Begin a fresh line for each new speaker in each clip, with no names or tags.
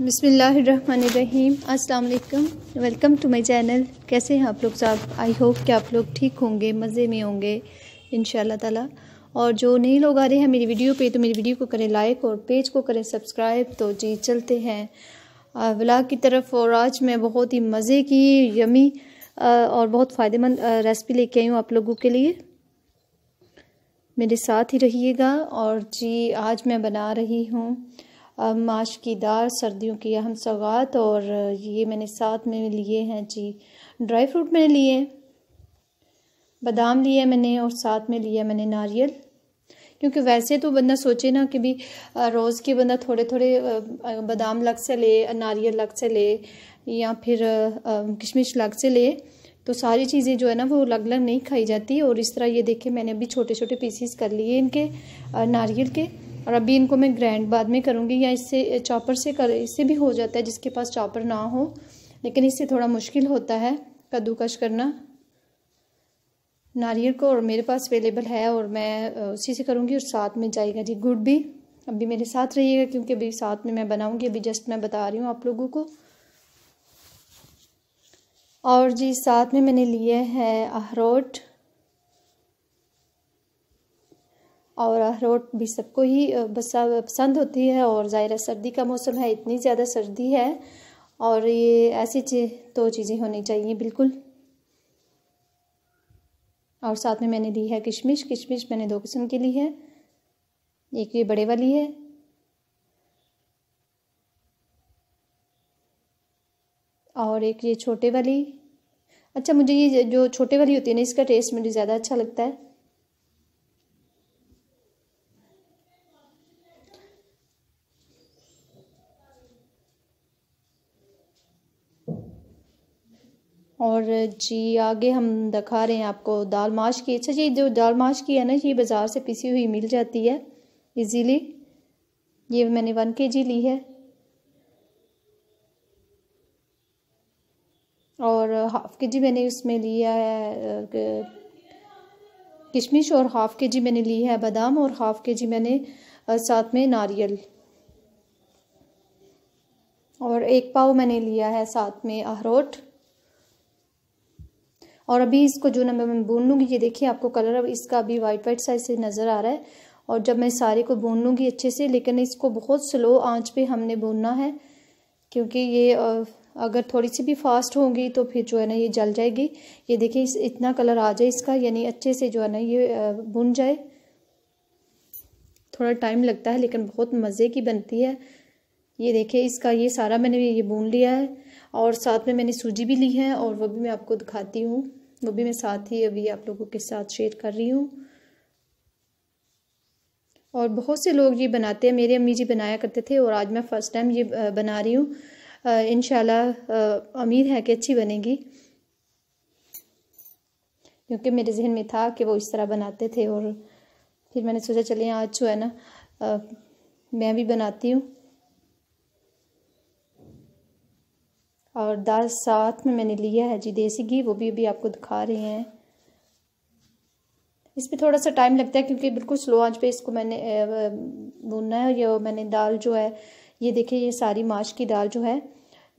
बसमीम अल्लाम welcome to my channel कैसे हैं आप लोग साहब आई होप कि आप लोग ठीक होंगे मज़े में होंगे इन ताला और जो नए लोग आ रहे हैं मेरी वीडियो पे तो मेरी वीडियो को करें लाइक और पेज को करें सब्सक्राइब तो जी चलते हैं व्लाग की तरफ और आज मैं बहुत ही मज़े की यमी और बहुत फ़ायदेमंद रेसिपी लेके आई हूँ आप लोगों के लिए मेरे साथ ही रहिएगा और जी आज मैं बना रही हूँ माश की दाल सर्दियों की अहम सौगात और ये मैंने साथ में लिए हैं जी ड्राई फ्रूट मैंने लिए बादाम लिए मैंने और साथ में लिया मैंने नारियल क्योंकि वैसे तो बंदा सोचे ना कि भी रोज़ के बंदा थोड़े थोड़े बादाम लग से ले नारियल लग से ले या फिर किशमिश लग से ले तो सारी चीज़ें जो है ना वो अलग अलग नहीं खाई जाती और इस तरह ये देखे मैंने अभी छोटे छोटे पीसीस कर लिए इनके नारियल के और अभी इनको मैं ग्रैंड बाद में करूँगी या इससे चॉपर से कर इससे भी हो जाता है जिसके पास चॉपर ना हो लेकिन इससे थोड़ा मुश्किल होता है कद्दूकश करना नारियल को और मेरे पास अवेलेबल है और मैं उसी से करूँगी और साथ में जाएगा जी गुड़ भी अभी मेरे साथ रहिएगा क्योंकि अभी साथ में मैं बनाऊँगी अभी जस्ट मैं बता रही हूँ आप लोगों को और जी साथ में मैंने लिए हैं अखरोट और अखरोट भी सबको ही पसंद होती है और ज़ाहिर सर्दी का मौसम है इतनी ज़्यादा सर्दी है और ये ऐसी चीज़ दो चीज़ें होनी चाहिए बिल्कुल और साथ में मैंने ली है किशमिश किशमिश मैंने दो किस्म की ली है एक ये बड़े वाली है और एक ये छोटे वाली अच्छा मुझे ये जो छोटे वाली होती है ना इसका टेस्ट मुझे ज़्यादा अच्छा लगता है और जी आगे हम दिखा रहे हैं आपको दाल माश की अच्छा जी जो दाल माश की है ना ये बाज़ार से पिसी हुई मिल जाती है इजीली ये मैंने वन के जी ली है और हाफ़ के जी मैंने उसमें लिया है किशमिश और हाफ़ के जी मैंने ली है बादाम और हाफ़ के जी मैंने साथ में नारियल और एक पाव मैंने लिया है साथ में अखरोट और अभी इसको जो ना मैं बुन लूँगी ये देखिए आपको कलर अब इसका अभी वाइट वाइट साइज से नज़र आ रहा है और जब मैं सारे को बुन लूँगी अच्छे से लेकिन इसको बहुत स्लो आंच पे हमने बुनना है क्योंकि ये अगर थोड़ी सी भी फास्ट होगी तो फिर जो है ना ये जल जाएगी ये देखिए इस इतना कलर आ जाए इसका यानी अच्छे से जो है ना ये बुन जाए थोड़ा टाइम लगता है लेकिन बहुत मज़े की बनती है ये देखिए इसका ये सारा मैंने ये बुन लिया है और साथ में मैंने सूजी भी ली है और वह भी मैं आपको दिखाती हूँ वो भी मैं साथ ही अभी आप लोगों के साथ शेयर कर रही हूँ और बहुत से लोग ये बनाते हैं मेरे अम्मी जी बनाया करते थे और आज मैं फ़र्स्ट टाइम ये बना रही हूँ इन उम्मीद है कि अच्छी बनेगी क्योंकि मेरे जहन में था कि वो इस तरह बनाते थे और फिर मैंने सोचा चलिए आज जो है ना आ, मैं भी बनाती हूँ और दाल साथ में मैंने लिया है जी देसी घी वो भी अभी आपको दिखा रहे हैं इस पर थोड़ा सा टाइम लगता है क्योंकि बिल्कुल स्लो आंच पे इसको मैंने भूनना है या ये मैंने दाल जो है ये देखिए ये सारी माश की दाल जो है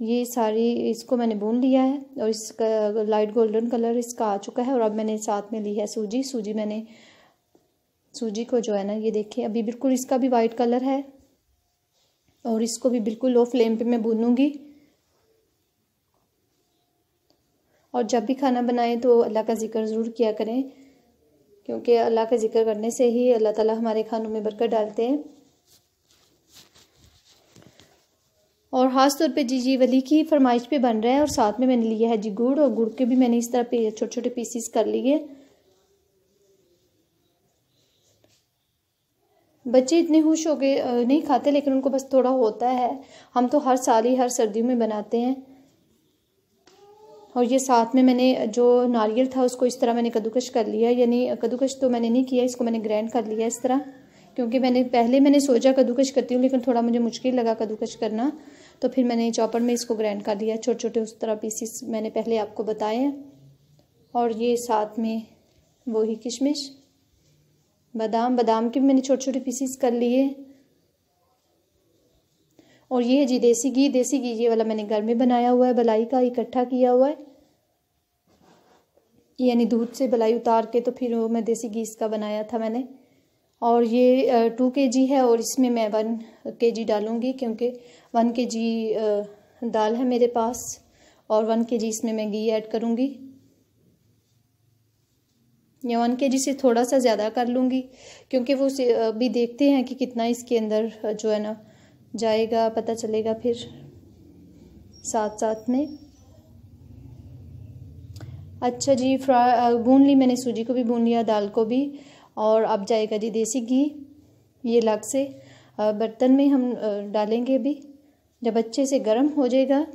ये सारी इसको मैंने भून लिया है और इसका लाइट गोल्डन कलर इसका आ चुका है और अब मैंने साथ में ली है सूजी सूजी मैंने सूजी को जो है ना ये देखिए अभी बिल्कुल इसका भी वाइट कलर है और इसको भी बिल्कुल लो फ्लेम पे मैं भूनूंगी और जब भी खाना बनाएं तो अल्लाह का ज़िक्र ज़रूर किया करें क्योंकि अल्लाह का ज़िक्र करने से ही अल्लाह ताला हमारे खानों में बरकत डालते हैं और ख़ास तौर पे जी जी वली की फरमाइश पे बन रहा है और साथ में मैंने लिया है जी गुड़ और गुड़ के भी मैंने इस तरह पे छोटे छोटे पीसीस कर लिए बच्चे इतने खुश हो गए नहीं खाते लेकिन उनको बस थोड़ा होता है हम तो हर साल ही हर सर्दियों में बनाते हैं और ये साथ में मैंने जो नारियल था उसको इस तरह मैंने कद्दूकश कर लिया यानी कद्दूकश तो मैंने नहीं किया इसको मैंने ग्रैंड कर लिया इस तरह क्योंकि मैंने पहले मैंने सोचा कद्दूकश करती हूँ लेकिन थोड़ा मुझे मुश्किल लगा कद्दूकश करना तो फिर मैंने चॉपर में इसको ग्रैंड कर लिया छोटे छोटे उस तरह पीसीस मैंने पहले आपको बताए और ये साथ में वही किशमिश बादाम बादाम के भी मैंने छोटे छोटे पीसीस कर लिए और ये है जी देसी घी देसी घी ये वाला मैंने घर में बनाया हुआ है भलाई का इकट्ठा किया हुआ है यानी दूध से भलाई उतार के तो फिर वो मैं देसी घी इसका बनाया था मैंने और ये टू के जी है और इसमें मैं वन के जी डालूँगी क्योंकि वन के जी दाल है मेरे पास और वन के जी इसमें मैं घी ऐड करूँगी या वन के जी से थोड़ा सा ज़्यादा कर लूँगी क्योंकि वो अभी देखते हैं कि कितना इसके अंदर जो है ना जाएगा पता चलेगा फिर साथ साथ में अच्छा जी फ्रा भून ली मैंने सूजी को भी भून लिया दाल को भी और अब जाएगा जी देसी घी ये लग से बर्तन में हम डालेंगे अभी जब अच्छे से गर्म हो जाएगा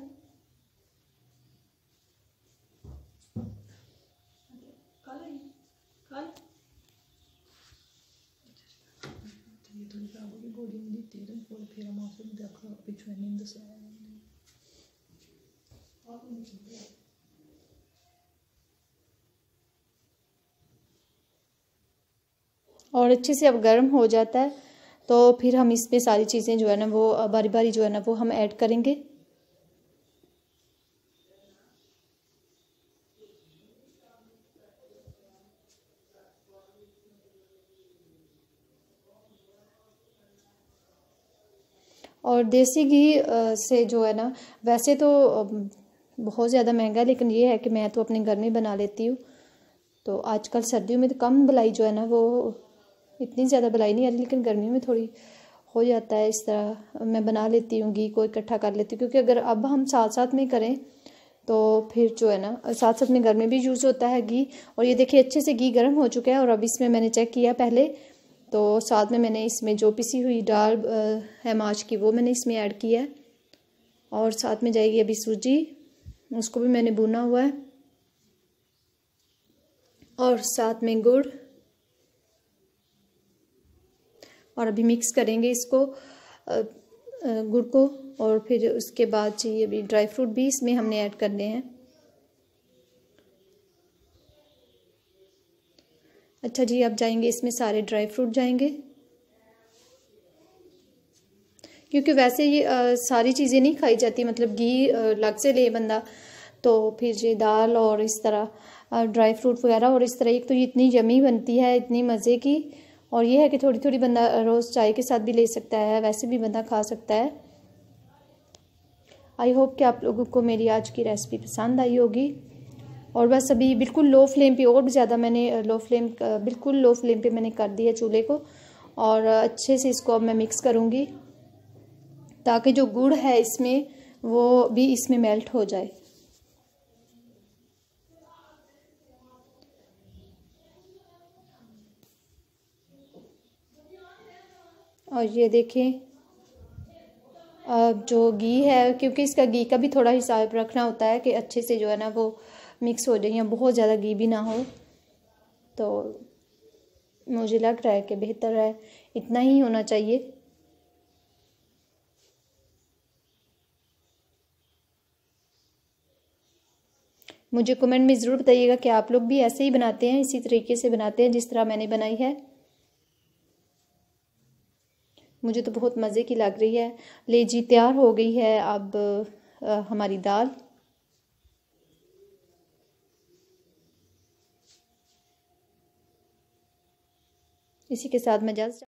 और अच्छे से अब गर्म हो जाता है तो फिर हम इसमें सारी चीज़ें जो है ना वो बारी बारी जो है ना वो हम ऐड करेंगे और देसी घी से जो है ना वैसे तो बहुत ज़्यादा महंगा है लेकिन ये है कि मैं तो अपने घर में बना लेती हूँ तो आजकल सर्दियों में तो कम भलाई जो है ना वो इतनी ज़्यादा बलाई नहीं आ रही लेकिन गर्मियों में थोड़ी हो जाता है इस तरह मैं बना लेती हूँ घी को इकट्ठा कर लेती हूँ क्योंकि अगर अब हम साथ साथ में करें तो फिर जो है ना साथ साथ में घर में भी यूज़ होता है घी और ये देखिए अच्छे से घी गर्म हो चुका है और अब इसमें मैंने चेक किया पहले तो साथ में मैंने इसमें जो पिसी हुई दाल है माच की वो मैंने इसमें ऐड किया है और साथ में जाएगी अभी सूजी उसको भी मैंने भुना हुआ है और साथ में गुड़ और अभी मिक्स करेंगे इसको गुड़ को और फिर उसके बाद चाहिए अभी ड्राई फ्रूट भी इसमें हमने ऐड करने हैं अच्छा जी अब जाएंगे इसमें सारे ड्राई फ्रूट जाएंगे क्योंकि वैसे ये आ, सारी चीज़ें नहीं खाई जाती मतलब घी लग से ले बंदा तो फिर ये दाल और इस तरह ड्राई फ्रूट वगैरह और इस तरह एक तो ये इतनी यमी बनती है इतनी मज़े की और ये है कि थोड़ी थोड़ी बंदा रोज़ चाय के साथ भी ले सकता है वैसे भी बंदा खा सकता है आई होप कि आप लोगों को मेरी आज की रेसिपी पसंद आई होगी और बस अभी बिल्कुल लो फ्लेम पे और भी ज़्यादा मैंने लो uh, फ्लेम uh, बिल्कुल लो फ्लेम पे मैंने कर दिया चूल्हे को और uh, अच्छे से इसको अब मैं मिक्स करूँगी ताकि जो गुड़ है इसमें वो भी इसमें मेल्ट हो जाए और ये देखें अब जो घी है क्योंकि इसका घी का भी थोड़ा हिसाब रखना होता है कि अच्छे से जो है ना वो मिक्स हो जाए या बहुत ज़्यादा घी भी ना हो तो मुझे लग रहा है कि बेहतर है इतना ही होना चाहिए मुझे कमेंट में ज़रूर बताइएगा कि आप लोग भी ऐसे ही बनाते हैं इसी तरीके से बनाते हैं जिस तरह मैंने बनाई है मुझे तो बहुत मज़े की लग रही है ले जी तैयार हो गई है अब आ, हमारी दाल इसी के साथ मैं जस्ट